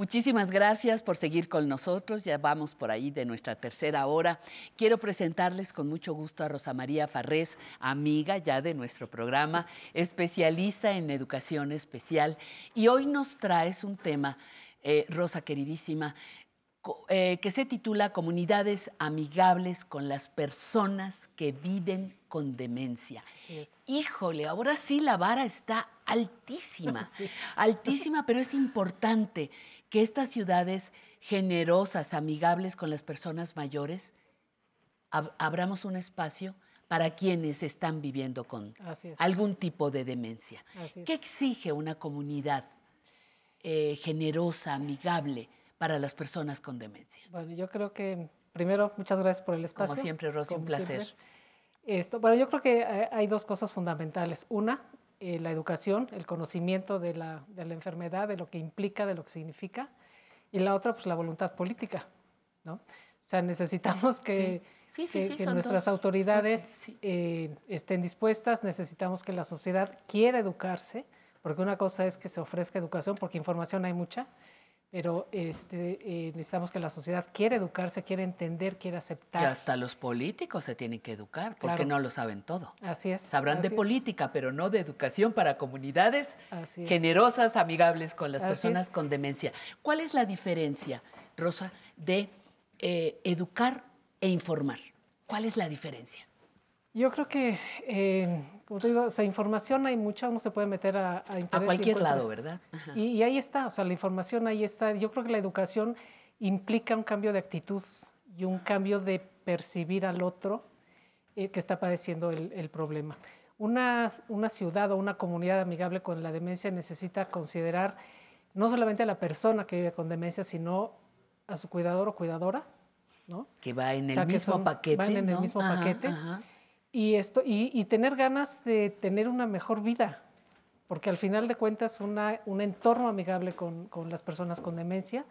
Muchísimas gracias por seguir con nosotros. Ya vamos por ahí de nuestra tercera hora. Quiero presentarles con mucho gusto a Rosa María Farrés, amiga ya de nuestro programa, especialista en educación especial. Y hoy nos traes un tema, eh, Rosa queridísima, eh, que se titula Comunidades amigables con las personas que viven con demencia. Híjole, ahora sí la vara está altísima, altísima, pero es importante que estas ciudades generosas, amigables con las personas mayores, abramos un espacio para quienes están viviendo con algún tipo de demencia. ¿Qué exige una comunidad eh, generosa, amigable para las personas con demencia? Bueno, yo creo que primero, muchas gracias por el espacio. Como siempre, Rosy, un placer. Esto, bueno, yo creo que eh, hay dos cosas fundamentales. Una, eh, la educación, el conocimiento de la, enfermedad, de lo que implica, de lo que significa, y la otra, pues la voluntad política, ¿no? O sea, necesitamos que, nuestras autoridades eh, estén dispuestas, necesitamos que la sociedad quiera educarse, porque una cosa es que se ofrezca educación, porque información hay mucha, pero este, eh, necesitamos que la sociedad quiera educarse, quiera entender, quiera aceptar. Y hasta los políticos se tienen que educar, porque no lo saben todo. Así es. Sabrán de política, pero no de educación para comunidades generosas, amigables con las personas con demencia. ¿Cuál es la diferencia, Rosa, de eh, educar e informar? ¿Cuál es la diferencia? Yo creo que eh, o sea, información hay mucha, uno se puede meter a, a internet. A cualquier lado, ¿verdad? Y, ahí está, o sea, la información ahí está. Yo creo que la educación implica un cambio de actitud y un cambio de percibir al otro eh, que está padeciendo el, problema. Una, una, ciudad o una comunidad amigable con la demencia necesita considerar no solamente a la persona que vive con demencia, sino a su cuidador o cuidadora, ¿no? Que va en el mismo paquete. en el mismo paquete y, esto, y, tener ganas de tener una mejor vida, porque al final de cuentas un entorno amigable con, las personas con demencia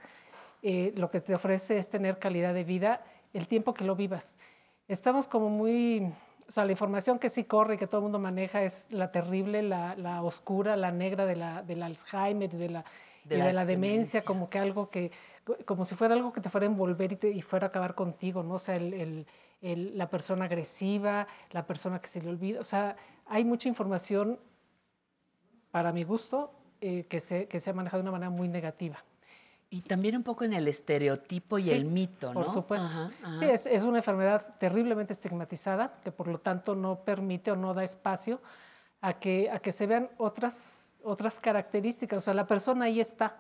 eh, lo que te ofrece es tener calidad de vida el tiempo que lo vivas. Estamos como muy o sea, la información que sí corre y que todo el mundo maneja es la terrible, la, oscura, la negra de la, del Alzheimer y de la, demencia, como que algo que, como si fuera algo que te fuera a envolver y, fuera a acabar contigo, ¿no? O sea, la persona agresiva, la persona que se le olvida, o sea, hay mucha información, para mi gusto, eh, que se ha manejado de una manera muy negativa. Y también un poco en el estereotipo y el mito, ¿no? Por supuesto. Sí, es, una enfermedad terriblemente estigmatizada que por lo tanto no permite o no da espacio a que, a que se vean otras, otras características. O sea, la persona ahí está.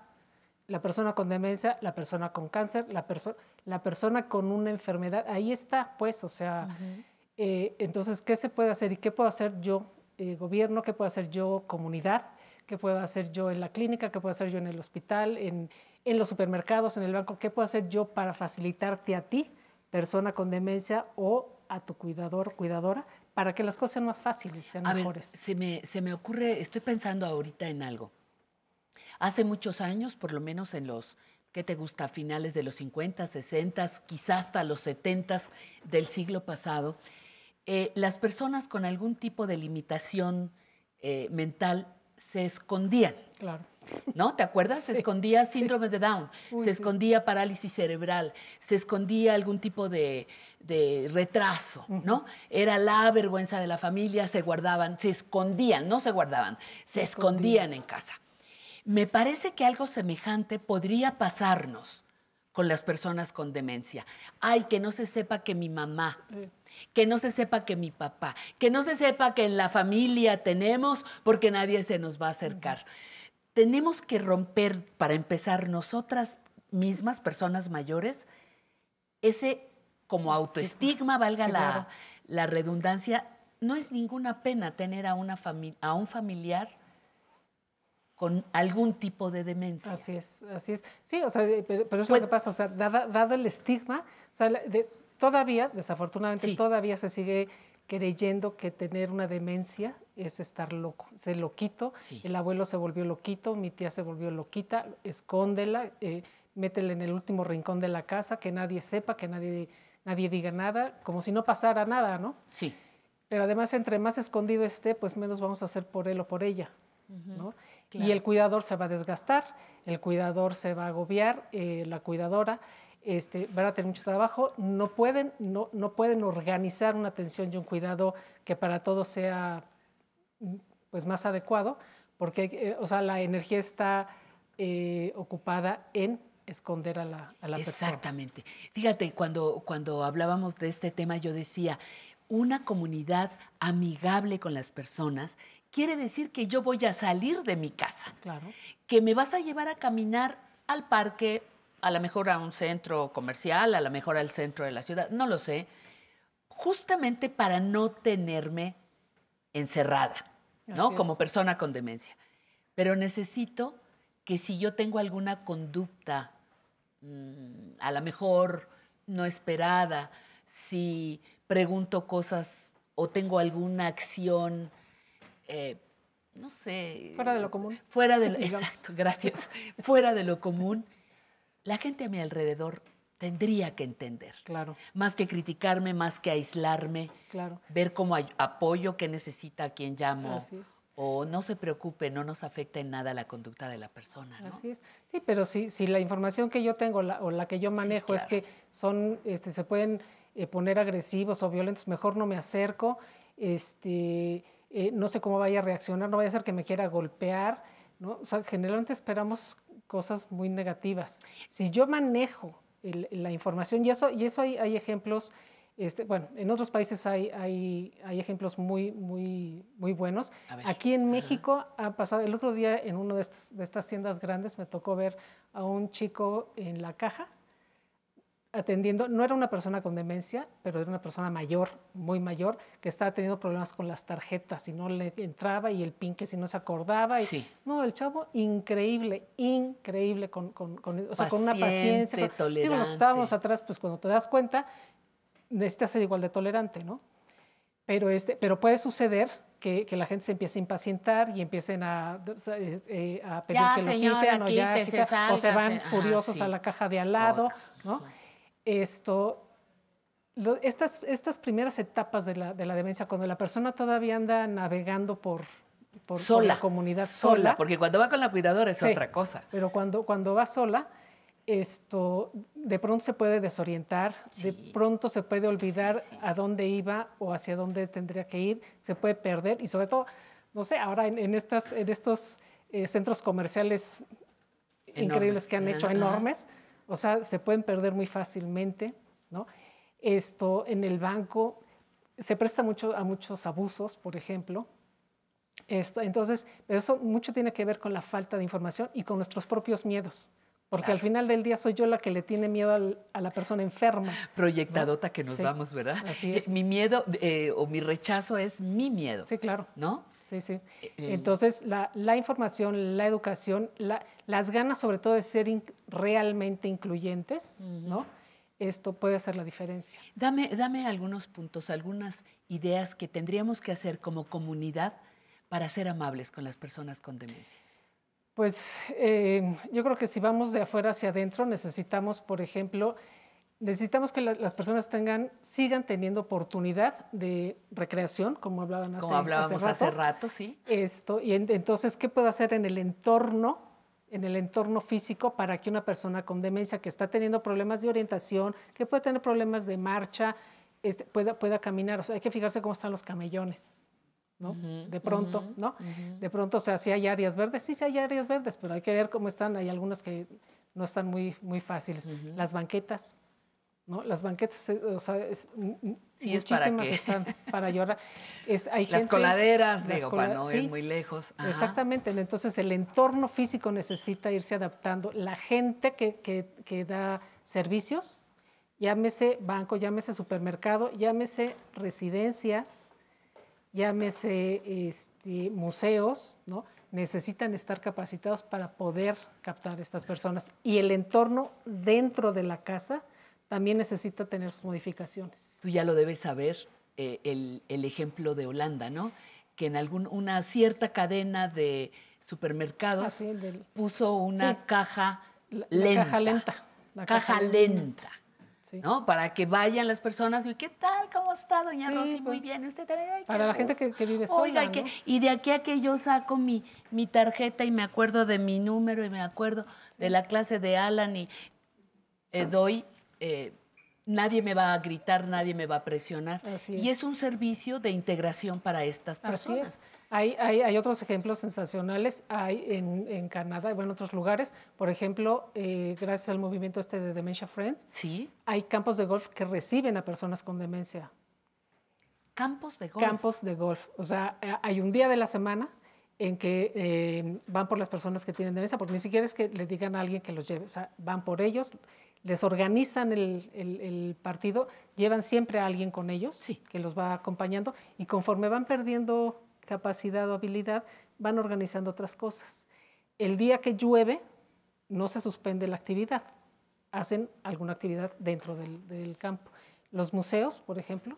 La persona con demencia, la persona con cáncer, la, persona la persona con una enfermedad, ahí está, pues, o sea, eh, entonces, ¿qué se puede hacer y qué puedo hacer yo eh, gobierno, qué puedo hacer yo comunidad, qué puedo hacer yo en la clínica, qué puedo hacer yo en el hospital, en, los supermercados, en el banco, qué puedo hacer yo para facilitarte a ti, persona con demencia o a tu cuidador, cuidadora, para que las cosas sean más fáciles, sean a mejores. Ver, se, me, se me ocurre, estoy pensando ahorita en algo. Hace muchos años, por lo menos en los ¿qué te gusta? Finales de los 50, 60, quizás hasta los 70 del siglo pasado, eh, las personas con algún tipo de limitación eh, mental se escondían. Claro. ¿No? ¿Te acuerdas? Se escondía síndrome de Down, se escondía parálisis cerebral, se escondía algún tipo de, retraso, ¿no? Era la vergüenza de la familia, se guardaban, se escondían, no se guardaban, se, escondían en casa. Me parece que algo semejante podría pasarnos con las personas con demencia. Ay, que no se sepa que mi mamá, que no se sepa que mi papá, que no se sepa que en la familia tenemos, porque nadie se nos va a acercar. Tenemos que romper, para empezar, nosotras mismas, personas mayores, ese como autoestigma, valga la, la redundancia, no es ninguna pena tener a, una a un familiar con algún tipo de demencia. Así es, así es. Sí, o sea, eh, pero, es lo pues que pasa, o sea, dado el estigma, todavía, desafortunadamente, todavía se sigue creyendo que tener una demencia es estar loco, ser loquito, el abuelo se volvió loquito, mi tía se volvió loquita, escóndela, eh, métela en el último rincón de la casa, que nadie sepa, que nadie, nadie diga nada, como si no pasara nada, ¿no? Sí. Pero además, entre más escondido esté, pues menos vamos a hacer por él o por ella, ¿no? Y el cuidador se va a desgastar, el cuidador se va a agobiar, eh, la cuidadora este, van a tener mucho trabajo, no pueden, no, no pueden organizar una atención y un cuidado que para todos sea mm, pues, más adecuado, porque eh, o sea, la energía está eh, ocupada en esconder a la, a Exactamente. Fíjate, cuando, cuando hablábamos de este tema, yo decía, una comunidad amigable con las personas quiere decir que yo voy a salir de mi casa, claro. que me vas a llevar a caminar al parque, a lo mejor a un centro comercial, a lo mejor al centro de la ciudad, no lo sé, justamente para no tenerme encerrada, ¿no? Como persona con demencia. Pero necesito que si yo tengo alguna conducta, mm, a lo mejor no esperada, si pregunto cosas o tengo alguna acción eh, no sé... Fuera de lo común. Fuera de lo, exacto, gracias. fuera de lo común, la gente a mi alrededor tendría que entender. Claro. Más que criticarme, más que aislarme. Claro. Ver cómo hay apoyo que necesita quien llamo. O no se preocupe, no nos afecta en nada la conducta de la persona. Así es. Sí, pero si, la información que yo tengo o la que yo manejo es que son, este, se pueden eh, poner agresivos o violentos, mejor no me acerco. Este, eh, no sé cómo vaya a reaccionar, no vaya a ser que me quiera golpear, ¿no? generalmente esperamos cosas muy negativas. Si yo manejo la información, y eso, y eso hay, ejemplos, este, bueno, en otros países hay, hay, ejemplos muy, muy, muy buenos. Aquí en México ha pasado, el otro día en una de, de estas tiendas grandes me tocó ver a un chico en la caja, atendiendo, no era una persona con demencia, pero era una persona mayor, muy mayor, que estaba teniendo problemas con las tarjetas y no le entraba y el pin que si no se acordaba. Y, No, el chavo increíble, increíble, con, con, con, o sea, con una paciencia. digo, los que estábamos atrás, pues cuando te das cuenta, necesitas ser igual de tolerante, ¿no? Pero, este, pero puede suceder que, la gente se empiece a impacientar y empiecen a, este, eh, pedir que lo quiten, o, ya, o se van furiosos a la caja de al lado, ¿no? esto, estas, estas primeras etapas de la, de la, demencia, cuando la persona todavía anda navegando por, la comunidad sola, Porque cuando va con la cuidadora es otra cosa. Pero cuando, cuando va sola, esto de pronto se puede desorientar, de pronto se puede olvidar a dónde iba o hacia dónde tendría que ir, se puede perder y sobre todo, no sé, ahora en, en estas, en estos eh, centros comerciales increíbles que han hecho, enormes o sea, se pueden perder muy fácilmente, ¿no? Esto en el banco se presta mucho a muchos abusos, por ejemplo. Esto, entonces, eso mucho tiene que ver con la falta de información y con nuestros propios miedos. Porque al final del día soy yo la que le tiene miedo a la persona enferma. Proyectadota que nos vamos, ¿verdad? Así es. Mi miedo eh, o mi rechazo es mi miedo. Sí, claro. ¿No? Sí, sí. Eh, eh, Entonces, la, información, la educación, las ganas sobre todo de ser realmente incluyentes, ¿no? Esto puede hacer la diferencia. Dame, dame algunos puntos, algunas ideas que tendríamos que hacer como comunidad para ser amables con las personas con demencia. Pues eh, yo creo que si vamos de afuera hacia adentro, necesitamos, por ejemplo, necesitamos que las personas tengan, sigan teniendo oportunidad de recreación, como hablaban hace, como hablábamos hace rato. sí. Esto, y entonces, ¿qué puedo hacer en el entorno? en el entorno físico para que una persona con demencia que está teniendo problemas de orientación, que puede tener problemas de marcha, este, pueda, caminar. O sea, hay que fijarse cómo están los camellones. ¿no? de pronto, ¿no? De pronto, o sea, si hay áreas verdes, sí, sí hay áreas verdes, pero hay que ver cómo están. Hay algunas que no están muy, muy fáciles. Las banquetas, las banquetas, eh, o sea, muchísimas están para llorar. las coladeras, digo, para no ir muy lejos. Exactamente, entonces el entorno físico necesita irse adaptando. La gente que, que da servicios, llámese banco, llámese supermercado, llámese residencias, llámese este, museos, necesitan estar capacitados para poder captar a estas personas. Y el entorno dentro de la casa también necesita tener sus modificaciones. Tú ya lo debes saber, eh, el, el, ejemplo de Holanda, ¿no? Que en algún, una cierta cadena de supermercados ah, puso una caja, lenta, caja lenta. caja, lenta. ¿no? Para que vayan las personas y ¿qué tal? ¿Cómo está, doña sí, Rosy? Muy bien, usted para la gente que, vive sola, Oiga, y de aquí a que yo saco mi, mi tarjeta y me acuerdo de mi número y me acuerdo de la clase de Alan y eh, doy eh, nadie me va a gritar, nadie me va a presionar. Y es un servicio de integración para estas personas. Así es. Hay, hay, otros ejemplos sensacionales, hay en, Canadá, bueno, en otros lugares, por ejemplo, eh, gracias al movimiento este de Dementia Friends, ¿Sí? hay campos de golf que reciben a personas con demencia. Campos de golf. Campos de golf. O sea, eh, hay un día de la semana en que van por las personas que tienen demencia, porque ni siquiera es que le digan a alguien que los lleve, o sea, van por ellos les organizan el, partido, llevan siempre a alguien con ellos que los va acompañando y conforme van perdiendo capacidad o habilidad, van organizando otras cosas. El día que llueve, no se suspende la actividad, hacen alguna actividad dentro del, campo. Los museos, por ejemplo,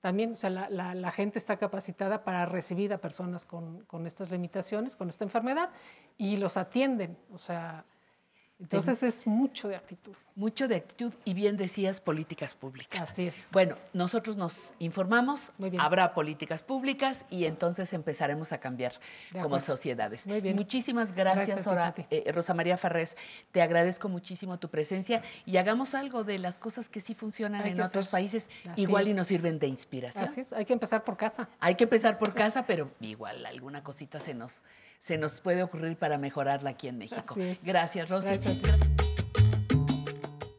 también, o sea, la, gente está capacitada para recibir a personas con, con estas limitaciones, con esta enfermedad, y los atienden, o sea, entonces es mucho de actitud. Mucho de actitud y bien decías políticas públicas. Así es. Bueno, nosotros nos informamos, habrá políticas públicas y entonces empezaremos a cambiar como sociedades. Muy bien. Muchísimas gracias, eh, Rosa María Farrés. Te agradezco muchísimo tu presencia y hagamos algo de las cosas que sí funcionan en otros países, igual y nos sirven de inspiración. Así es. Hay que empezar por casa. Hay que empezar por casa, pero igual alguna cosita se nos se nos puede ocurrir para mejorarla aquí en México. Gracias, Rosy.